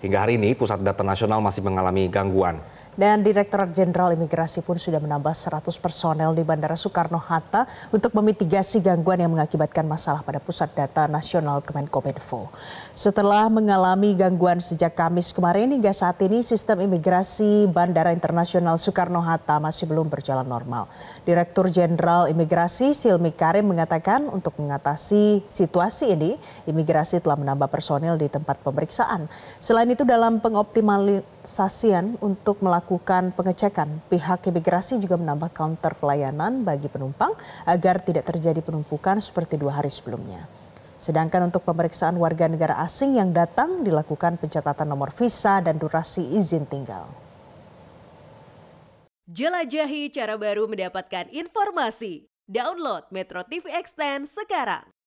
Hingga hari ini, pusat data nasional masih mengalami gangguan. Dan Direktur Jenderal Imigrasi pun sudah menambah 100 personel di Bandara Soekarno-Hatta untuk memitigasi gangguan yang mengakibatkan masalah pada Pusat Data Nasional Kemenkominfo. Setelah mengalami gangguan sejak Kamis kemarin hingga saat ini sistem imigrasi Bandara Internasional Soekarno-Hatta masih belum berjalan normal. Direktur Jenderal Imigrasi Silmi Karim mengatakan untuk mengatasi situasi ini, imigrasi telah menambah personel di tempat pemeriksaan. Selain itu dalam pengoptimalisasi Sasian untuk melakukan pengecekan. Pihak imigrasi juga menambah counter pelayanan bagi penumpang agar tidak terjadi penumpukan seperti dua hari sebelumnya. Sedangkan untuk pemeriksaan warga negara asing yang datang dilakukan pencatatan nomor visa dan durasi izin tinggal. Jelajahi cara baru mendapatkan informasi. Download Metro TV Extend sekarang.